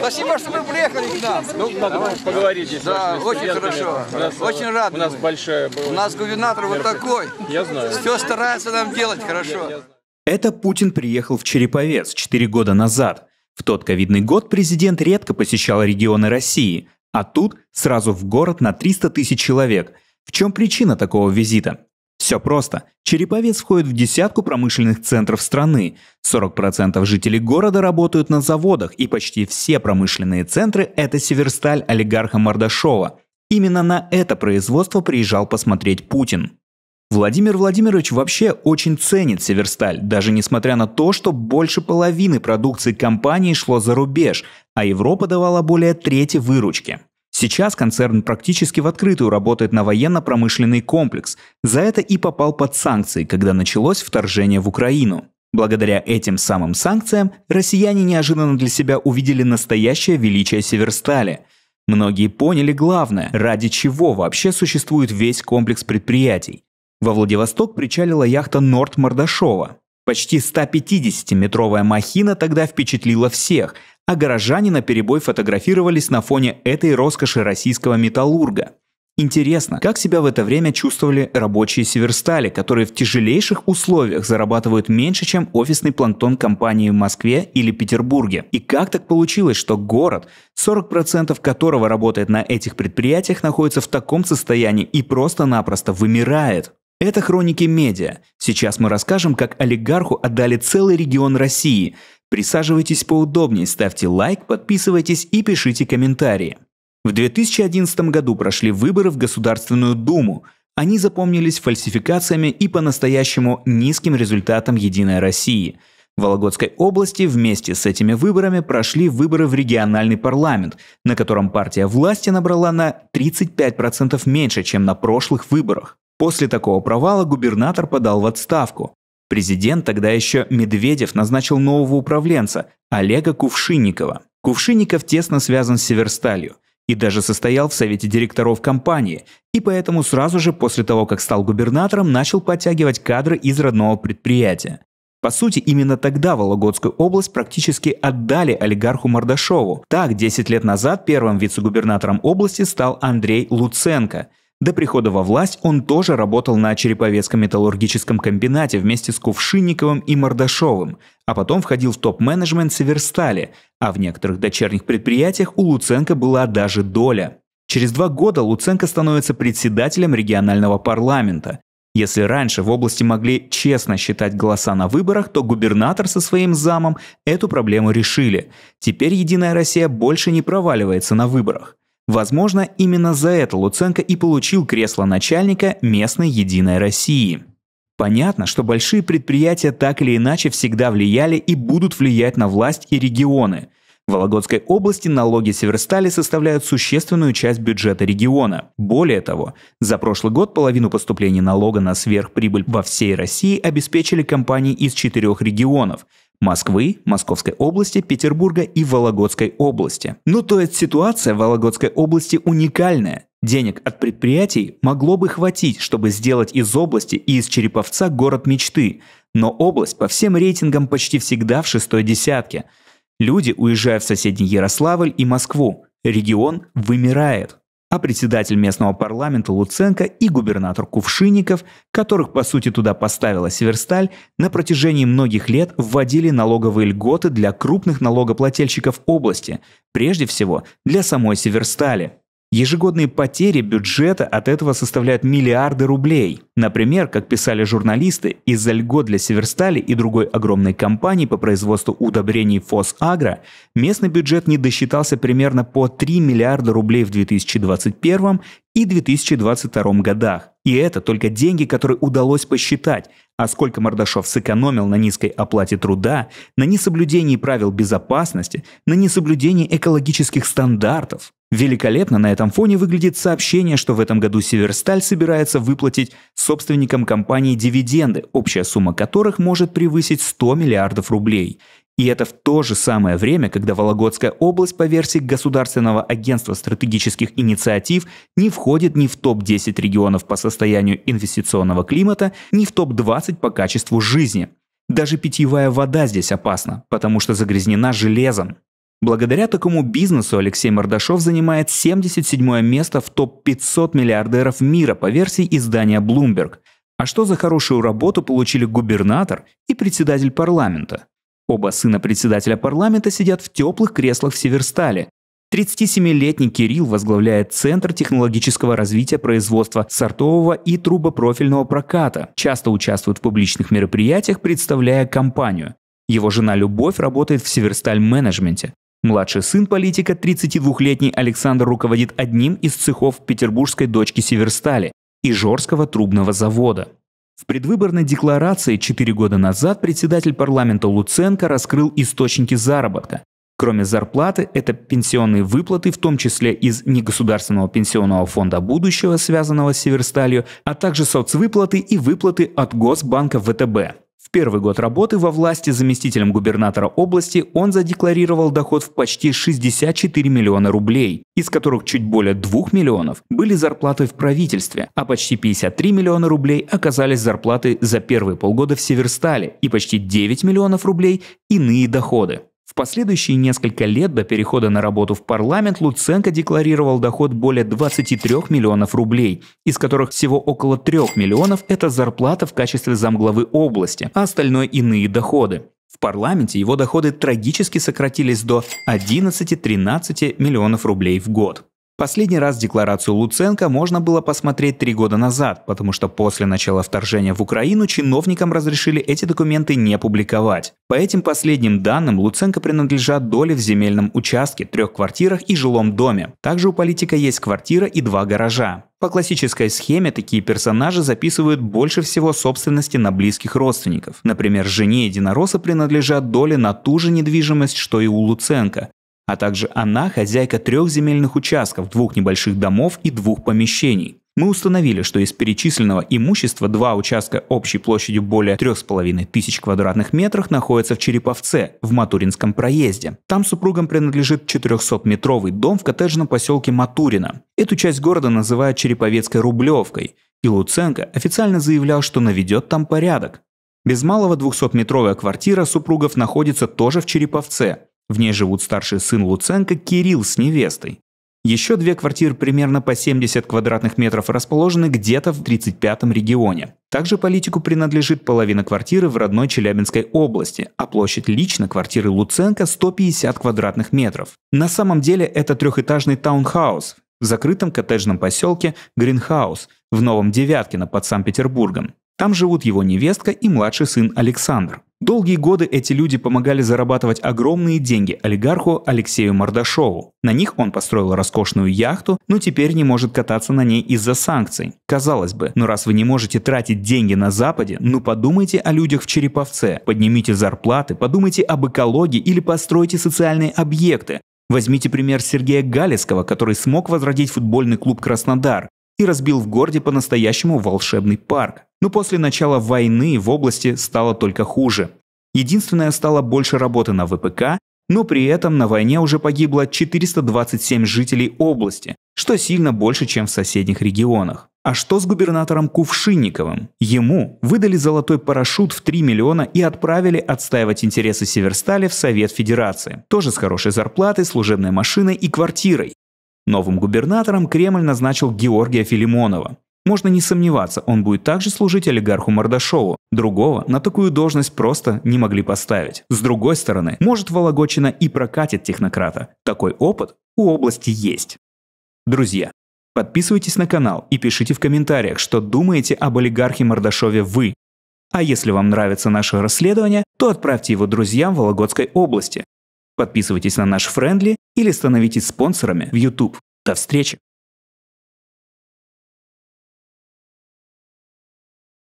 Спасибо, что вы приехали к нам. Ну, надо ну, Давай. поговорить Да, очень хорошо. очень рад. У нас большая У нас губернатор вот такой. Я знаю. Все старается нам делать хорошо. Это Путин приехал в Череповец 4 года назад. В тот ковидный год президент редко посещал регионы России, а тут сразу в город на 300 тысяч человек. В чем причина такого визита? Все просто. Череповец входит в десятку промышленных центров страны. 40% жителей города работают на заводах, и почти все промышленные центры – это Северсталь олигарха Мордашова. Именно на это производство приезжал посмотреть Путин. Владимир Владимирович вообще очень ценит Северсталь, даже несмотря на то, что больше половины продукции компании шло за рубеж, а Европа давала более трети выручки. Сейчас концерн практически в открытую работает на военно-промышленный комплекс. За это и попал под санкции, когда началось вторжение в Украину. Благодаря этим самым санкциям россияне неожиданно для себя увидели настоящее величие Северстали. Многие поняли главное, ради чего вообще существует весь комплекс предприятий. Во Владивосток причалила яхта «Норд Мордашова». Почти 150-метровая махина тогда впечатлила всех, а горожане на перебой фотографировались на фоне этой роскоши российского металлурга. Интересно, как себя в это время чувствовали рабочие Северстали, которые в тяжелейших условиях зарабатывают меньше, чем офисный планктон компании в Москве или Петербурге. И как так получилось, что город, 40% которого работает на этих предприятиях, находится в таком состоянии и просто-напросто вымирает? Это «Хроники медиа». Сейчас мы расскажем, как олигарху отдали целый регион России. Присаживайтесь поудобнее, ставьте лайк, подписывайтесь и пишите комментарии. В 2011 году прошли выборы в Государственную Думу. Они запомнились фальсификациями и по-настоящему низким результатом «Единой России». В Вологодской области вместе с этими выборами прошли выборы в региональный парламент, на котором партия власти набрала на 35% меньше, чем на прошлых выборах. После такого провала губернатор подал в отставку. Президент тогда еще Медведев назначил нового управленца Олега Кувшинникова. Кувшинников тесно связан с Северсталью и даже состоял в совете директоров компании, и поэтому сразу же после того, как стал губернатором, начал подтягивать кадры из родного предприятия. По сути, именно тогда Вологодскую область практически отдали олигарху Мордашову. Так, 10 лет назад первым вице-губернатором области стал Андрей Луценко – до прихода во власть он тоже работал на Череповецком металлургическом комбинате вместе с Кувшинниковым и Мордашовым, а потом входил в топ-менеджмент Северстали, а в некоторых дочерних предприятиях у Луценко была даже доля. Через два года Луценко становится председателем регионального парламента. Если раньше в области могли честно считать голоса на выборах, то губернатор со своим замом эту проблему решили. Теперь «Единая Россия» больше не проваливается на выборах. Возможно, именно за это Луценко и получил кресло начальника местной «Единой России». Понятно, что большие предприятия так или иначе всегда влияли и будут влиять на власть и регионы. В Вологодской области налоги Северстали составляют существенную часть бюджета региона. Более того, за прошлый год половину поступлений налога на сверхприбыль во всей России обеспечили компании из четырех регионов – Москвы, Московской области, Петербурга и Вологодской области. Ну то есть ситуация в Вологодской области уникальная. Денег от предприятий могло бы хватить, чтобы сделать из области и из Череповца город мечты, но область по всем рейтингам почти всегда в шестой десятке. Люди уезжают в соседний Ярославль и Москву. Регион вымирает а председатель местного парламента Луценко и губернатор Кувшинников, которых по сути туда поставила Северсталь, на протяжении многих лет вводили налоговые льготы для крупных налогоплательщиков области, прежде всего для самой Северстали. Ежегодные потери бюджета от этого составляют миллиарды рублей. Например, как писали журналисты, из-за льгот для Северстали и другой огромной компании по производству удобрений «Фосагро» местный бюджет не досчитался примерно по 3 миллиарда рублей в 2021 и 2022 годах. И это только деньги, которые удалось посчитать, а сколько Мордашов сэкономил на низкой оплате труда, на несоблюдении правил безопасности, на несоблюдении экологических стандартов. Великолепно на этом фоне выглядит сообщение, что в этом году Северсталь собирается выплатить собственникам компании дивиденды, общая сумма которых может превысить 100 миллиардов рублей. И это в то же самое время, когда Вологодская область по версии Государственного агентства стратегических инициатив не входит ни в топ-10 регионов по состоянию инвестиционного климата, ни в топ-20 по качеству жизни. Даже питьевая вода здесь опасна, потому что загрязнена железом. Благодаря такому бизнесу Алексей Мордашов занимает 77 место в топ-500 миллиардеров мира по версии издания Bloomberg. А что за хорошую работу получили губернатор и председатель парламента? Оба сына председателя парламента сидят в теплых креслах в Северстале. 37-летний Кирилл возглавляет Центр технологического развития производства сортового и трубопрофильного проката, часто участвует в публичных мероприятиях, представляя компанию. Его жена Любовь работает в Северсталь-менеджменте. Младший сын политика, 32-летний Александр руководит одним из цехов петербургской дочки Северстали и Жорского трубного завода. В предвыборной декларации 4 года назад председатель парламента Луценко раскрыл источники заработка. Кроме зарплаты, это пенсионные выплаты, в том числе из негосударственного пенсионного фонда будущего, связанного с Северсталью, а также соцвыплаты и выплаты от Госбанка ВТБ. В первый год работы во власти заместителем губернатора области он задекларировал доход в почти 64 миллиона рублей, из которых чуть более 2 миллионов были зарплаты в правительстве, а почти 53 миллиона рублей оказались зарплаты за первые полгода в Северстале и почти 9 миллионов рублей – иные доходы. В последующие несколько лет до перехода на работу в парламент Луценко декларировал доход более 23 миллионов рублей, из которых всего около 3 миллионов – это зарплата в качестве замглавы области, а остальное – иные доходы. В парламенте его доходы трагически сократились до 11-13 миллионов рублей в год. Последний раз декларацию Луценко можно было посмотреть три года назад, потому что после начала вторжения в Украину чиновникам разрешили эти документы не публиковать. По этим последним данным Луценко принадлежат доли в земельном участке, трех квартирах и жилом доме. Также у политика есть квартира и два гаража. По классической схеме такие персонажи записывают больше всего собственности на близких родственников. Например, жене единоросса принадлежат доли на ту же недвижимость, что и у Луценко. А также она хозяйка трех земельных участков, двух небольших домов и двух помещений. Мы установили, что из перечисленного имущества два участка общей площадью более 3,5 тысяч квадратных метров находятся в Череповце, в Матуринском проезде. Там супругам принадлежит 400-метровый дом в коттеджном поселке Матурина. Эту часть города называют Череповецкой Рублевкой, и Луценко официально заявлял, что наведет там порядок. Без малого 200-метровая квартира супругов находится тоже в Череповце, в ней живут старший сын Луценко Кирилл с невестой. Еще две квартиры примерно по 70 квадратных метров расположены где-то в 35-м регионе. Также политику принадлежит половина квартиры в родной Челябинской области, а площадь лично квартиры Луценко 150 квадратных метров. На самом деле это трехэтажный таунхаус в закрытом коттеджном поселке Гринхаус в Новом Девяткино под Санкт-Петербургом. Там живут его невестка и младший сын Александр. Долгие годы эти люди помогали зарабатывать огромные деньги олигарху Алексею Мордашову. На них он построил роскошную яхту, но теперь не может кататься на ней из-за санкций. Казалось бы, но «Ну, раз вы не можете тратить деньги на Западе, ну подумайте о людях в Череповце, поднимите зарплаты, подумайте об экологии или постройте социальные объекты. Возьмите пример Сергея Галецкого, который смог возродить футбольный клуб «Краснодар», и разбил в городе по-настоящему волшебный парк. Но после начала войны в области стало только хуже. Единственное, стало больше работы на ВПК, но при этом на войне уже погибло 427 жителей области, что сильно больше, чем в соседних регионах. А что с губернатором Кувшинниковым? Ему выдали золотой парашют в 3 миллиона и отправили отстаивать интересы Северстали в Совет Федерации. Тоже с хорошей зарплатой, служебной машиной и квартирой. Новым губернатором Кремль назначил Георгия Филимонова. Можно не сомневаться, он будет также служить олигарху Мордашову. Другого на такую должность просто не могли поставить. С другой стороны, может Вологодчина и прокатит технократа. Такой опыт у области есть. Друзья, подписывайтесь на канал и пишите в комментариях, что думаете об олигархе Мордашове вы. А если вам нравится наше расследование, то отправьте его друзьям в Вологодской области. Подписывайтесь на наш френдли или становитесь спонсорами в YouTube. До встречи!